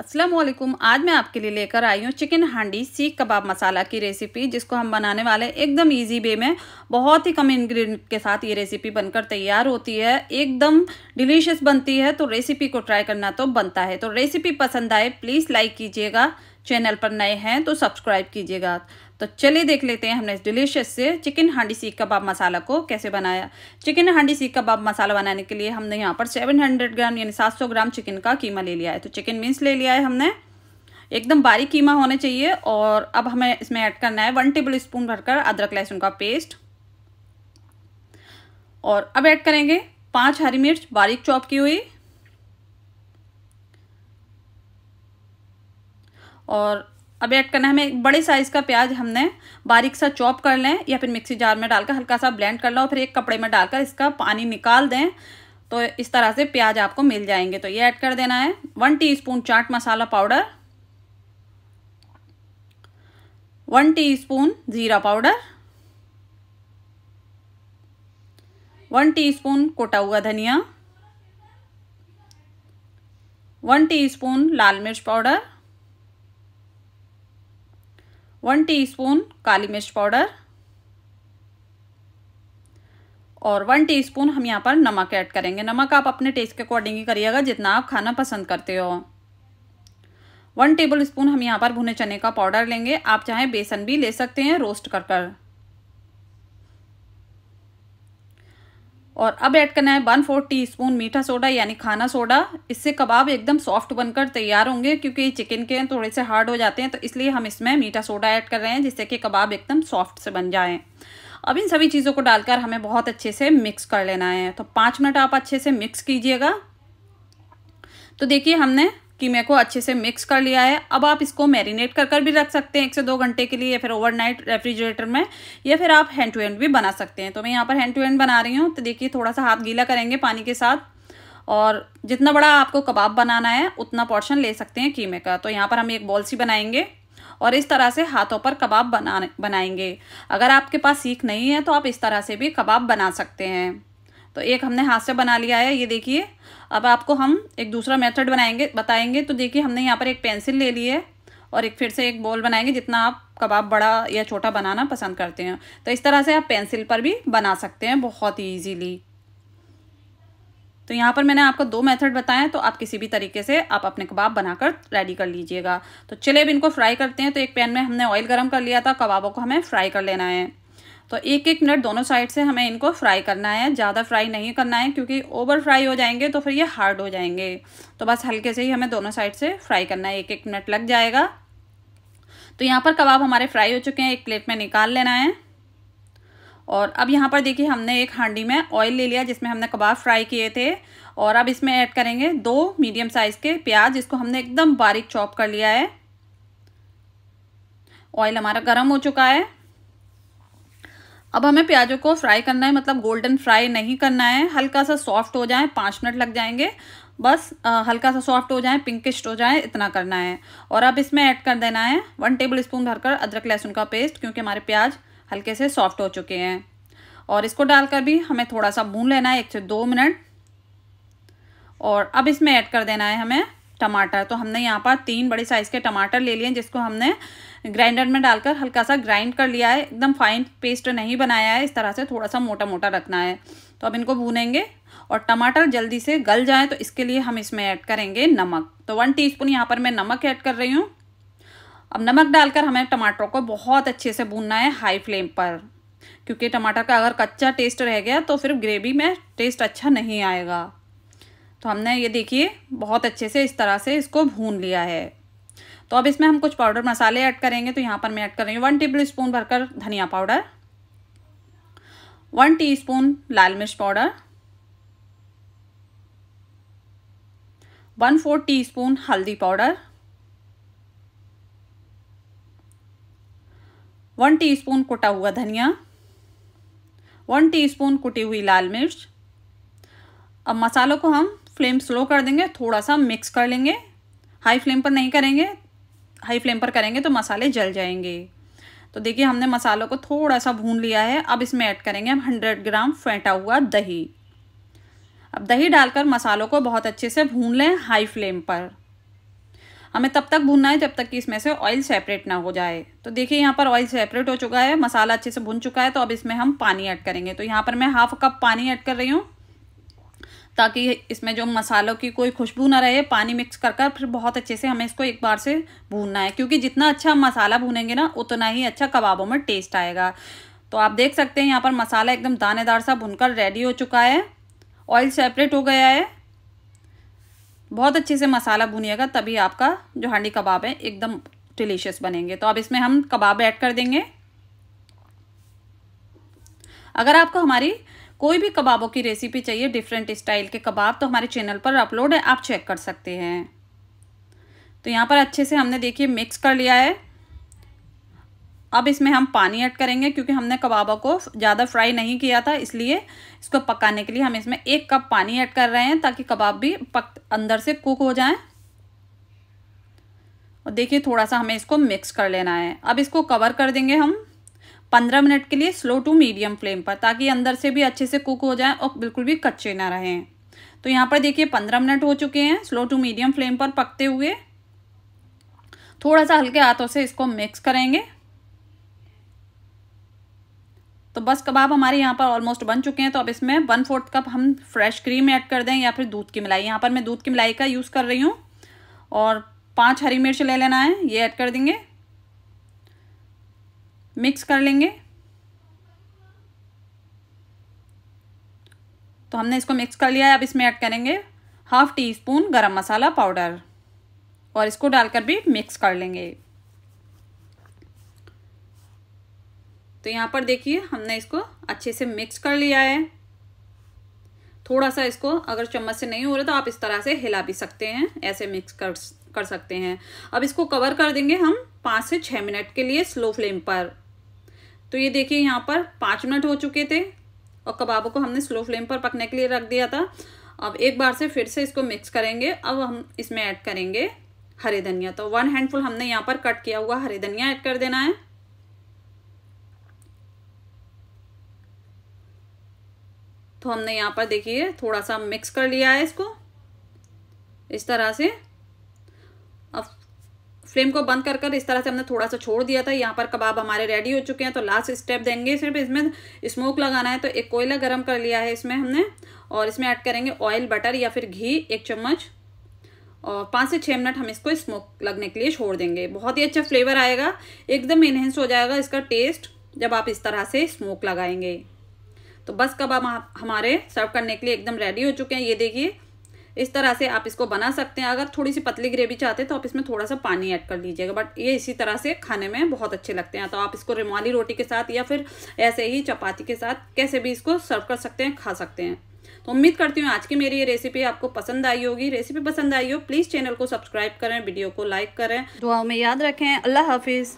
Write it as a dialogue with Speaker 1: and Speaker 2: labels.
Speaker 1: असलम आज मैं आपके लिए लेकर आई हूँ चिकन हांडी सीख कबाब मसाला की रेसिपी जिसको हम बनाने वाले एकदम इजी वे में बहुत ही कम इंग्रेडिएंट के साथ ये रेसिपी बनकर तैयार होती है एकदम डिलीशियस बनती है तो रेसिपी को ट्राई करना तो बनता है तो रेसिपी पसंद आए प्लीज़ लाइक कीजिएगा चैनल पर नए हैं तो सब्सक्राइब कीजिएगा तो चलिए देख लेते हैं हमने इस डिलीशियस से चिकन हांडी सीख कबाब मसाला को कैसे बनाया चिकन हांडी सीख कबाब मसाला बनाने के लिए हमने यहाँ पर 700 ग्राम यानी 700 ग्राम चिकन का कीमा ले लिया है तो चिकन मीन्स ले लिया है हमने एकदम बारीक कीमा होना चाहिए और अब हमें इसमें ऐड करना है वन टेबल स्पून भरकर अदरक लहसुन का पेस्ट और अब ऐड करेंगे पाँच हरी मिर्च बारीक चॉप की हुई और अब ऐड करना है हमें एक बड़े साइज़ का प्याज हमने बारीक सा चॉप कर लें या फिर मिक्सी जार में डालकर हल्का सा ब्लेंड कर लें और फिर एक कपड़े में डालकर इसका पानी निकाल दें तो इस तरह से प्याज आपको मिल जाएंगे तो ये ऐड कर देना है one t chaat masala powder one t ज़ीरा पाउडर वन टीस्पून कोटा हुआ धनिया वन टीस्पून लाल मिर्च पाउडर वन टीस्पून काली मिर्च पाउडर और वन टीस्पून हम यहाँ पर नमक ऐड करेंगे नमक आप अपने टेस्ट के अकॉर्डिंग ही करिएगा जितना आप खाना पसंद करते हो वन टेबल स्पून हम यहाँ पर भुने चने का पाउडर लेंगे आप चाहे बेसन भी ले सकते हैं रोस्ट कर कर और अब ऐड करना है वन फोर टी स्पून मीठा सोडा यानी खाना सोडा इससे कबाब एकदम सॉफ्ट बनकर तैयार होंगे क्योंकि ये चिकन के थोड़े से हार्ड हो जाते हैं तो इसलिए हम इसमें मीठा सोडा ऐड कर रहे हैं जिससे कि कबाब एकदम सॉफ्ट से बन जाएँ अब इन सभी चीज़ों को डालकर हमें बहुत अच्छे से मिक्स कर लेना है तो पाँच मिनट आप अच्छे से मिक्स कीजिएगा तो देखिए हमने कीमे को अच्छे से मिक्स कर लिया है अब आप इसको मैरिनेट कर कर भी रख सकते हैं एक से दो घंटे के लिए या फिर ओवरनाइट रेफ्रिजरेटर में या फिर आप हैंड टू हैंड भी बना सकते हैं तो मैं यहाँ पर हैंड टू हैंड बना रही हूँ तो देखिए थोड़ा सा हाथ गीला करेंगे पानी के साथ और जितना बड़ा आपको कबाब बनाना है उतना पोर्शन ले सकते हैं कीमे का तो यहाँ पर हम एक बॉल सी बनाएंगे और इस तरह से हाथों पर कबाब बना बनाएंगे अगर आपके पास सीख नहीं है तो आप इस तरह से भी कबाब बना सकते हैं तो एक हमने हाथ से बना लिया है ये देखिए अब आपको हम एक दूसरा मेथड बनाएंगे बताएंगे तो देखिए हमने यहाँ पर एक पेंसिल ले ली है और एक फिर से एक बॉल बनाएंगे जितना आप कबाब बड़ा या छोटा बनाना पसंद करते हैं तो इस तरह से आप पेंसिल पर भी बना सकते हैं बहुत ही ईजीली तो यहाँ पर मैंने आपको दो मेथड बताए तो आप किसी भी तरीके से आप अपने कबाब बनाकर रेडी कर लीजिएगा तो चलिए अब इनको फ्राई करते हैं तो एक पैन में हमने ऑयल गर्म कर लिया था कबाबों को हमें फ्राई कर लेना है तो एक एक मिनट दोनों साइड से हमें इनको फ्राई करना है ज़्यादा फ्राई नहीं करना है क्योंकि ओवर फ्राई हो जाएंगे तो फिर ये हार्ड हो जाएंगे तो बस हल्के से ही हमें दोनों साइड से फ्राई करना है एक एक मिनट लग जाएगा तो यहाँ पर कबाब हमारे फ्राई हो चुके हैं एक प्लेट में निकाल लेना है और अब यहाँ पर देखिए हमने एक हांडी में ऑयल ले लिया जिसमें हमने कबाब फ्राई किए थे और अब इसमें ऐड करेंगे दो मीडियम साइज़ के प्याज इसको हमने एकदम बारीक चॉप कर लिया है ऑयल हमारा गर्म हो चुका है अब हमें प्याजों को फ्राई करना है मतलब गोल्डन फ्राई नहीं करना है हल्का सा सॉफ्ट हो जाए पाँच मिनट लग जाएंगे बस आ, हल्का सा सॉफ्ट हो जाए पिंकिश हो जाए इतना करना है और अब इसमें ऐड कर देना है वन टेबल स्पून भरकर अदरक लहसुन का पेस्ट क्योंकि हमारे प्याज हल्के से सॉफ्ट हो चुके हैं और इसको डालकर भी हमें थोड़ा सा भून लेना है एक से दो मिनट और अब इसमें ऐड कर देना है हमें टमाटर तो हमने यहाँ पर तीन बड़े साइज़ के टमाटर ले लिए जिसको हमने ग्राइंडर में डालकर हल्का सा ग्राइंड कर लिया है एकदम फाइन पेस्ट नहीं बनाया है इस तरह से थोड़ा सा मोटा मोटा रखना है तो अब इनको भूनेंगे और टमाटर जल्दी से गल जाए तो इसके लिए हम इसमें ऐड करेंगे नमक तो वन टीस्पून यहाँ पर मैं नमक ऐड कर रही हूँ अब नमक डालकर हमें टमाटरों को बहुत अच्छे से भूनना है हाई फ्लेम पर क्योंकि टमाटर का अगर कच्चा टेस्ट रह गया तो फिर ग्रेवी में टेस्ट अच्छा नहीं आएगा तो हमने ये देखिए बहुत अच्छे से इस तरह से इसको भून लिया है तो अब इसमें हम कुछ पाउडर मसाले ऐड करेंगे तो यहाँ पर मैं ऐड कर रही हूँ वन टेबल स्पून भरकर धनिया पाउडर वन टी स्पून लाल मिर्च पाउडर वन फोर स्पून हल्दी पाउडर वन टी स्पून कुटा हुआ धनिया वन टी स्पून कुटी हुई लाल मिर्च अब मसालों को हम फ्लेम स्लो कर देंगे थोड़ा सा मिक्स कर लेंगे हाई फ्लेम पर नहीं करेंगे हाई फ्लेम पर करेंगे तो मसाले जल जाएंगे तो देखिए हमने मसालों को थोड़ा सा भून लिया है अब इसमें ऐड करेंगे हम हंड्रेड ग्राम फेंटा हुआ दही अब दही डालकर मसालों को बहुत अच्छे से भून लें हाई फ्लेम पर हमें तब तक भूनना है जब तक कि इसमें से ऑयल सेपरेट ना हो जाए तो देखिए यहाँ पर ऑयल सेपरेट हो चुका है मसाला अच्छे से भून चुका है तो अब इसमें हम पानी ऐड करेंगे तो यहाँ पर मैं हाफ कप पानी ऐड कर रही हूँ ताकि इसमें जो मसालों की कोई खुशबू ना रहे पानी मिक्स कर कर फिर बहुत अच्छे से हमें इसको एक बार से भूनना है क्योंकि जितना अच्छा मसाला भूनेंगे ना उतना ही अच्छा कबाबों में टेस्ट आएगा तो आप देख सकते हैं यहाँ पर मसाला एकदम दानेदार सा भुनकर रेडी हो चुका है ऑयल सेपरेट हो गया है बहुत अच्छे से मसाला भुनिएगा तभी आपका जो हांडी कबाब है एकदम डिलीशियस बनेंगे तो अब इसमें हम कबाब ऐड कर देंगे अगर आपको हमारी कोई भी कबाबों की रेसिपी चाहिए डिफरेंट स्टाइल के कबाब तो हमारे चैनल पर अपलोड है आप चेक कर सकते हैं तो यहाँ पर अच्छे से हमने देखिए मिक्स कर लिया है अब इसमें हम पानी ऐड करेंगे क्योंकि हमने कबाबों को ज़्यादा फ्राई नहीं किया था इसलिए इसको पकाने के लिए हम इसमें एक कप पानी ऐड कर रहे हैं ताकि कबाब भी पक अंदर से कुक हो जाएं और देखिए थोड़ा सा हमें इसको मिक्स कर लेना है अब इसको कवर कर देंगे हम पंद्रह मिनट के लिए स्लो टू मीडियम फ्लेम पर ताकि अंदर से भी अच्छे से कुक हो जाए और बिल्कुल भी कच्चे ना रहें तो यहाँ पर देखिए पंद्रह मिनट हो चुके हैं स्लो टू मीडियम फ्लेम पर पकते हुए थोड़ा सा हल्के हाथों से इसको मिक्स करेंगे तो बस कबाब हमारे यहाँ पर ऑलमोस्ट बन चुके हैं तो अब इसमें वन फोर्थ कप हम फ्रेश क्रीम ऐड कर दें या फिर दूध की मलाई यहाँ पर मैं दूध की मलाई का यूज़ कर रही हूँ और पांच हरी मिर्च ले लेना है ये ऐड कर देंगे मिक्स कर लेंगे तो हमने इसको मिक्स कर लिया है अब इसमें ऐड करेंगे हाफ टी स्पून गरम मसाला पाउडर और इसको डालकर भी मिक्स कर लेंगे तो यहाँ पर देखिए हमने इसको अच्छे से मिक्स कर लिया है थोड़ा सा इसको अगर चम्मच से नहीं हो रहा तो आप इस तरह से हिला भी सकते हैं ऐसे मिक्स कर कर सकते हैं अब इसको कवर कर देंगे हम पाँच से छः मिनट के लिए स्लो फ्लेम पर तो ये देखिए यहाँ पर पाँच मिनट हो चुके थे और कबाबों को हमने स्लो फ्लेम पर पकने के लिए रख दिया था अब एक बार से फिर से इसको मिक्स करेंगे अब हम इसमें ऐड करेंगे हरे धनिया तो वन हैंडफुल हमने यहाँ पर कट किया हुआ हरे धनिया ऐड कर देना है तो हमने यहाँ पर देखिए थोड़ा सा मिक्स कर लिया है इसको इस तरह से फ्लेम को बंद कर कर इस तरह से हमने थोड़ा सा छोड़ दिया था यहाँ पर कबाब हमारे रेडी हो चुके हैं तो लास्ट स्टेप देंगे सिर्फ इसमें स्मोक लगाना है तो एक कोयला गर्म कर लिया है इसमें हमने और इसमें ऐड करेंगे ऑयल बटर या फिर घी एक चम्मच और पाँच से छः मिनट हम इसको स्मोक लगने के लिए छोड़ देंगे बहुत ही अच्छा फ्लेवर आएगा एकदम इन्हेंस हो जाएगा इसका टेस्ट जब आप इस तरह से स्मोक लगाएंगे तो बस कबाब हमारे सर्व करने के लिए एकदम रेडी हो चुके हैं ये देखिए इस तरह से आप इसको बना सकते हैं अगर थोड़ी सी पतली ग्रेवी चाहते हैं तो आप इसमें थोड़ा सा पानी ऐड कर लीजिएगा बट ये इसी तरह से खाने में बहुत अच्छे लगते हैं तो आप इसको रुमाली रोटी के साथ या फिर ऐसे ही चपाती के साथ कैसे भी इसको सर्व कर सकते हैं खा सकते हैं तो उम्मीद करती हूँ आज की मेरी ये रेसिपी आपको पसंद आई होगी रेसिपी पसंद आई हो प्लीज़ चैनल को सब्सक्राइब करें वीडियो को लाइक करें दुआओं में याद रखें अल्लाह हाफिज़